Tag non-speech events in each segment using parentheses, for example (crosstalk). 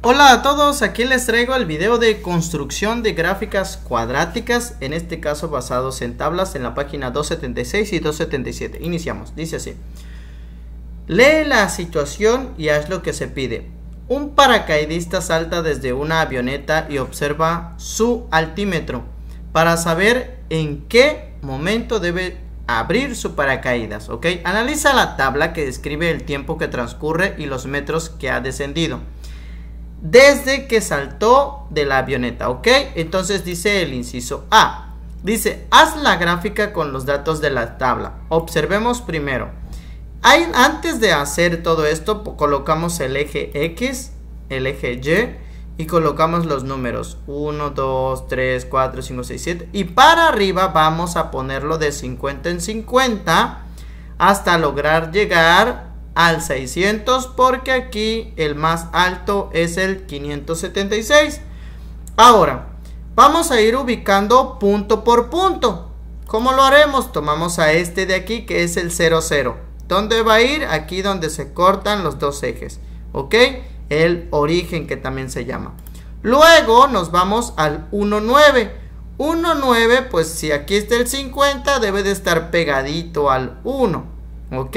Hola a todos, aquí les traigo el video de construcción de gráficas cuadráticas, en este caso basados en tablas en la página 276 y 277. Iniciamos, dice así. Lee la situación y haz lo que se pide. Un paracaidista salta desde una avioneta y observa su altímetro para saber en qué momento debe abrir su paracaídas, ¿ok? Analiza la tabla que describe el tiempo que transcurre y los metros que ha descendido desde que saltó de la avioneta, ¿ok? Entonces dice el inciso A. Dice, haz la gráfica con los datos de la tabla. Observemos primero. Hay, antes de hacer todo esto, colocamos el eje X, el eje Y y colocamos los números 1, 2, 3, 4, 5, 6, 7. Y para arriba vamos a ponerlo de 50 en 50 hasta lograr llegar al 600 porque aquí el más alto es el 576. Ahora, vamos a ir ubicando punto por punto. ¿Cómo lo haremos? Tomamos a este de aquí que es el 00. ¿Dónde va a ir? Aquí donde se cortan los dos ejes. ¿Ok? El origen que también se llama. Luego nos vamos al 19. 19, pues si aquí está el 50, debe de estar pegadito al 1. ¿Ok?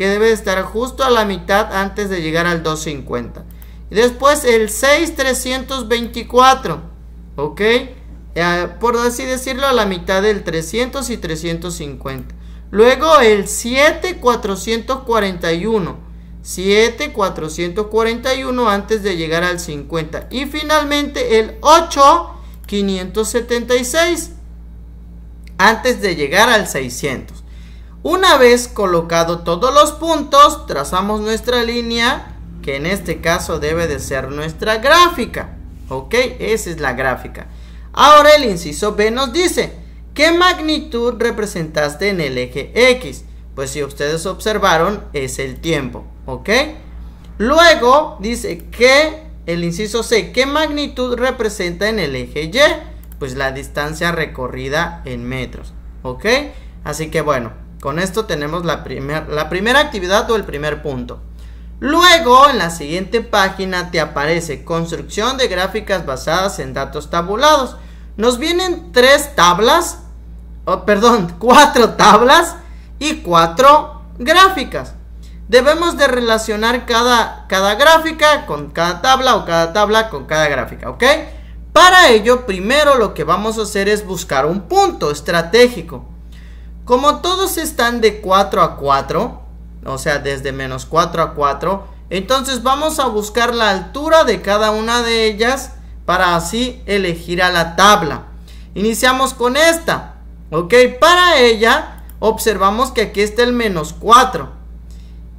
que debe estar justo a la mitad antes de llegar al 250. Y después el 6324, ¿ok? Eh, por así decirlo, a la mitad del 300 y 350. Luego el 7441, 7441 antes de llegar al 50. Y finalmente el 8576 antes de llegar al 600. Una vez colocado todos los puntos, trazamos nuestra línea, que en este caso debe de ser nuestra gráfica. ¿Ok? Esa es la gráfica. Ahora el inciso B nos dice, ¿qué magnitud representaste en el eje X? Pues si ustedes observaron, es el tiempo. ¿Ok? Luego dice que el inciso C, ¿qué magnitud representa en el eje Y? Pues la distancia recorrida en metros. ¿Ok? Así que bueno, con esto tenemos la, la primera actividad o el primer punto. Luego, en la siguiente página te aparece construcción de gráficas basadas en datos tabulados. Nos vienen tres tablas, oh, perdón, (laughs) cuatro tablas y cuatro gráficas. Debemos de relacionar cada, cada gráfica con cada tabla o cada tabla con cada gráfica, ¿ok? Para ello, primero lo que vamos a hacer es buscar un punto estratégico. Como todos están de 4 a 4, o sea, desde menos 4 a 4, entonces vamos a buscar la altura de cada una de ellas para así elegir a la tabla. Iniciamos con esta, ¿ok? Para ella observamos que aquí está el menos 4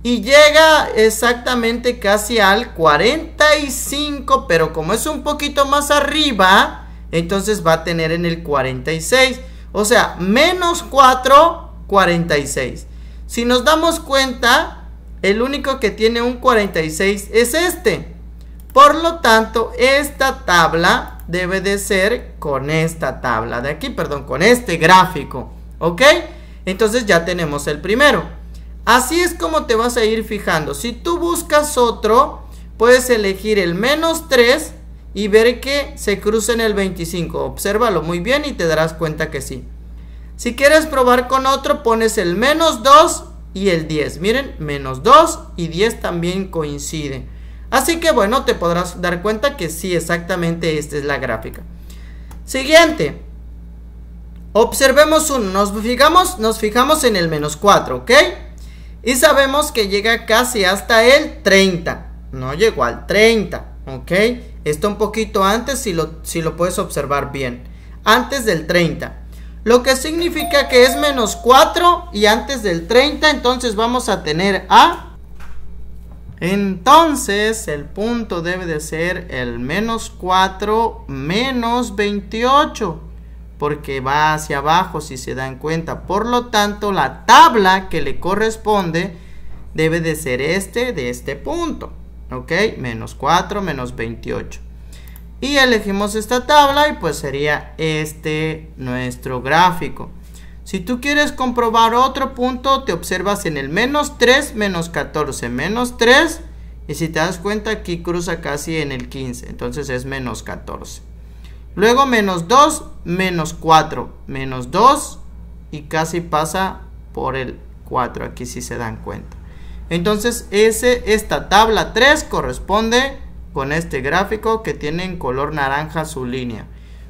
y llega exactamente casi al 45, pero como es un poquito más arriba, entonces va a tener en el 46. O sea, menos 4, 46. Si nos damos cuenta, el único que tiene un 46 es este. Por lo tanto, esta tabla debe de ser con esta tabla de aquí, perdón, con este gráfico. ¿Ok? Entonces ya tenemos el primero. Así es como te vas a ir fijando. Si tú buscas otro, puedes elegir el menos 3 y ver que se cruza en el 25. Obsérvalo muy bien y te darás cuenta que sí. Si quieres probar con otro, pones el menos 2 y el 10. Miren, menos 2 y 10 también coinciden. Así que bueno, te podrás dar cuenta que sí, exactamente esta es la gráfica. Siguiente. Observemos uno. Nos fijamos, nos fijamos en el menos 4, ¿ok? Y sabemos que llega casi hasta el 30. No llegó al 30, ¿ok? Está un poquito antes si lo, si lo puedes observar bien. Antes del 30. Lo que significa que es menos 4 y antes del 30 entonces vamos a tener a... Entonces el punto debe de ser el menos 4 menos 28 porque va hacia abajo si se dan cuenta. Por lo tanto la tabla que le corresponde debe de ser este de este punto. ¿ok? Menos 4, menos 28. Y elegimos esta tabla y pues sería este nuestro gráfico. Si tú quieres comprobar otro punto, te observas en el menos 3, menos 14, menos 3. Y si te das cuenta, aquí cruza casi en el 15, entonces es menos 14. Luego menos 2, menos 4, menos 2 y casi pasa por el 4, aquí si se dan cuenta. Entonces esta tabla 3 corresponde con este gráfico que tiene en color naranja su línea.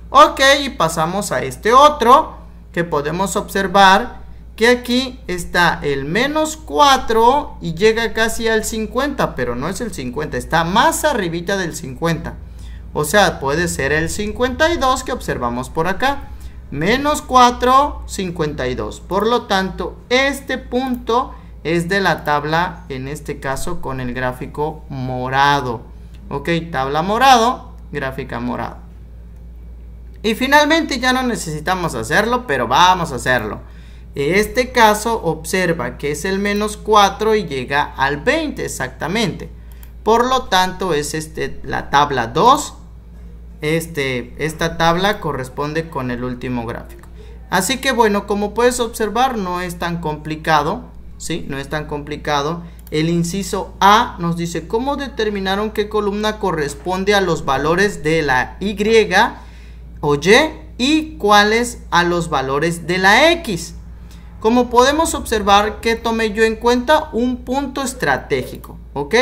Ok, y pasamos a este otro que podemos observar que aquí está el menos 4 y llega casi al 50, pero no es el 50, está más arribita del 50. O sea, puede ser el 52 que observamos por acá. Menos 4, 52. Por lo tanto, este punto es de la tabla, en este caso, con el gráfico morado. Ok, tabla morado, gráfica morado. Y finalmente ya no necesitamos hacerlo, pero vamos a hacerlo. En este caso observa que es el menos 4 y llega al 20 exactamente. Por lo tanto es este, la tabla 2. Este, esta tabla corresponde con el último gráfico. Así que bueno, como puedes observar no es tan complicado. ¿sí? No es tan complicado. El inciso A nos dice cómo determinaron qué columna corresponde a los valores de la Y o Y y cuáles a los valores de la X. Como podemos observar que tomé yo en cuenta un punto estratégico, ¿ok?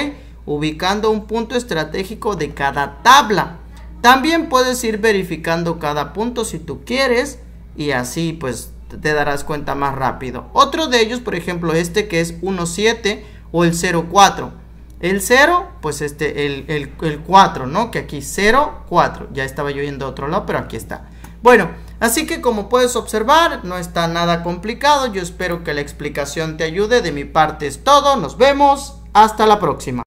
Ubicando un punto estratégico de cada tabla. También puedes ir verificando cada punto si tú quieres y así pues te darás cuenta más rápido. Otro de ellos, por ejemplo, este que es 1.7 o el 0.4. El 0, pues este, el, el, el 4, ¿no? Que aquí 0, 4. Ya estaba yo yendo a otro lado, pero aquí está. Bueno, así que como puedes observar, no está nada complicado. Yo espero que la explicación te ayude. De mi parte es todo. Nos vemos. Hasta la próxima.